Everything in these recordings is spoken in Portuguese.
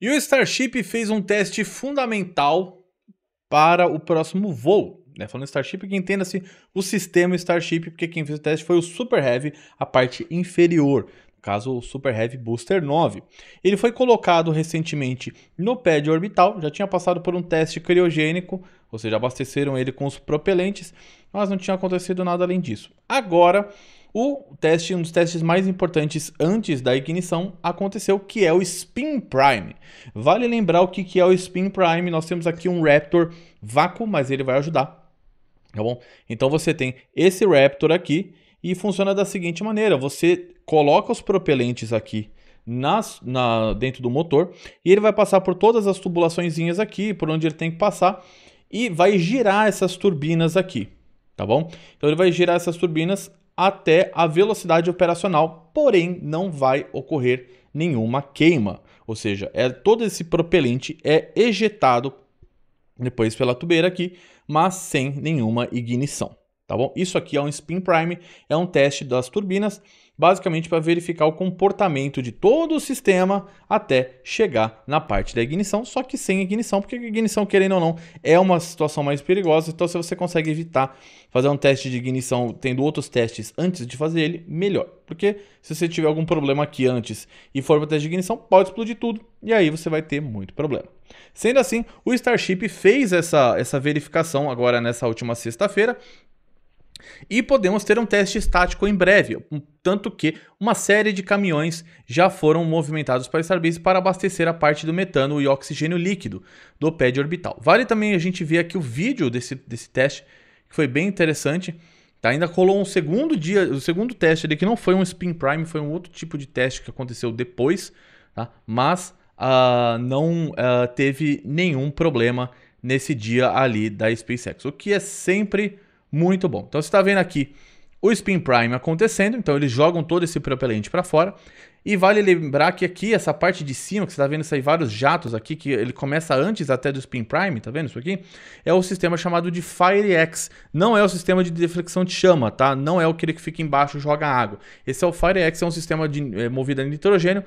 E o Starship fez um teste fundamental para o próximo voo. Né? Falando Starship, que entenda-se o sistema Starship, porque quem fez o teste foi o Super Heavy, a parte inferior, no caso o Super Heavy Booster 9. Ele foi colocado recentemente no pad orbital, já tinha passado por um teste criogênico, ou seja, abasteceram ele com os propelentes, mas não tinha acontecido nada além disso. Agora o teste, um dos testes mais importantes antes da ignição, aconteceu, que é o Spin Prime. Vale lembrar o que é o Spin Prime. Nós temos aqui um Raptor vácuo, mas ele vai ajudar, tá bom? Então você tem esse Raptor aqui e funciona da seguinte maneira. Você coloca os propelentes aqui nas, na, dentro do motor e ele vai passar por todas as tubulações aqui, por onde ele tem que passar e vai girar essas turbinas aqui, tá bom? Então ele vai girar essas turbinas até a velocidade operacional, porém não vai ocorrer nenhuma queima. Ou seja, é, todo esse propelente é ejetado depois pela tubeira aqui, mas sem nenhuma ignição tá bom? Isso aqui é um spin prime, é um teste das turbinas, basicamente para verificar o comportamento de todo o sistema até chegar na parte da ignição, só que sem ignição, porque ignição, querendo ou não, é uma situação mais perigosa, então se você consegue evitar fazer um teste de ignição tendo outros testes antes de fazer ele, melhor. Porque se você tiver algum problema aqui antes e for para o teste de ignição, pode explodir tudo e aí você vai ter muito problema. Sendo assim, o Starship fez essa, essa verificação agora nessa última sexta-feira, e podemos ter um teste estático em breve, tanto que uma série de caminhões já foram movimentados para Starbase para abastecer a parte do metano e oxigênio líquido do pad orbital. Vale também a gente ver aqui o vídeo desse, desse teste, que foi bem interessante. Tá, ainda colou um segundo dia, o um segundo teste ali, que não foi um spin prime, foi um outro tipo de teste que aconteceu depois, tá? mas uh, não uh, teve nenhum problema nesse dia ali da SpaceX, o que é sempre muito bom. Então você está vendo aqui o spin prime acontecendo, então eles jogam todo esse propelente para fora. E vale lembrar que aqui, essa parte de cima, que você está vendo sair vários jatos aqui, que ele começa antes até do spin prime, tá vendo isso aqui? É o sistema chamado de FireX. Não é o sistema de deflexão de chama, tá? Não é aquele que fica embaixo e joga água. Esse é o FireX, é um sistema de, é, eh, movido a nitrogênio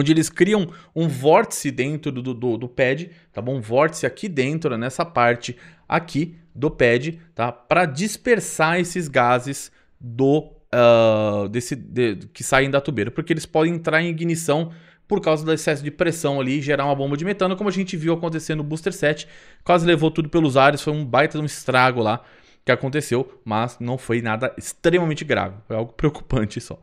onde eles criam um vórtice dentro do, do, do pad, tá bom? Um vórtice aqui dentro, né, nessa parte aqui do pad, tá? Para dispersar esses gases do uh, desse de, que saem da tubeira, porque eles podem entrar em ignição por causa do excesso de pressão ali e gerar uma bomba de metano, como a gente viu acontecer no Booster 7, quase levou tudo pelos ares, foi um baita de um estrago lá que aconteceu, mas não foi nada extremamente grave, foi algo preocupante só.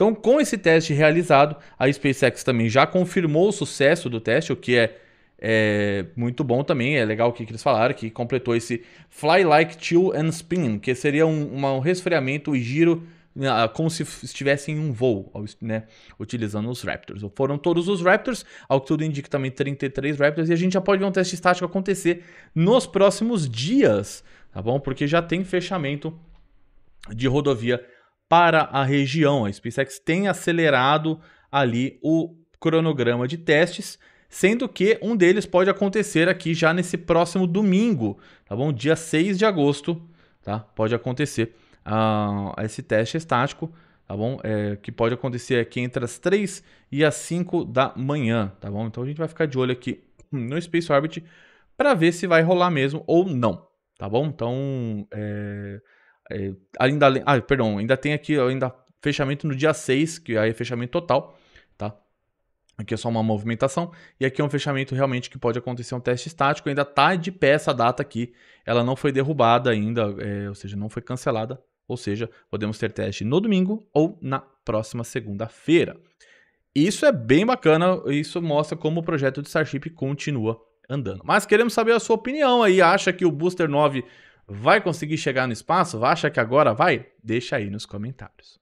Então, com esse teste realizado, a SpaceX também já confirmou o sucesso do teste, o que é, é muito bom também. É legal o que, eles falaram, que completou esse Fly Like Chill and Spin, que seria um, um resfriamento e giro né, como se estivesse em um voo, né, utilizando os Raptors. Foram todos os Raptors, ao que tudo indica também 33 Raptors, e a gente já pode ver um teste estático acontecer nos próximos dias, tá bom? Porque já tem fechamento de rodovia para a região. A SpaceX tem acelerado ali o cronograma de testes, sendo que um deles pode acontecer aqui já nesse próximo domingo, tá bom? Dia 6 de agosto, tá? Pode acontecer uh, esse teste estático, tá bom? É, que pode acontecer aqui entre as 3 e as 5 da manhã, tá bom? Então a gente vai ficar de olho aqui no Space Orbit para ver se vai rolar mesmo ou não, tá bom? Então, é é, ainda, ah, perdão, ainda tem aqui ainda fechamento no dia 6, que aí é fechamento total, tá? Aqui é só uma movimentação. E aqui é um fechamento realmente que pode acontecer um teste estático. Ainda está de pé essa data aqui. Ela não foi derrubada ainda, é, ou seja, não foi cancelada. Ou seja, podemos ter teste no domingo ou na próxima segunda-feira. Isso é bem bacana, isso mostra como o projeto de Starship continua andando. Mas queremos saber a sua opinião aí. Acha que o Booster 9 Vai conseguir chegar no espaço? Vai achar que agora vai? Deixa aí nos comentários.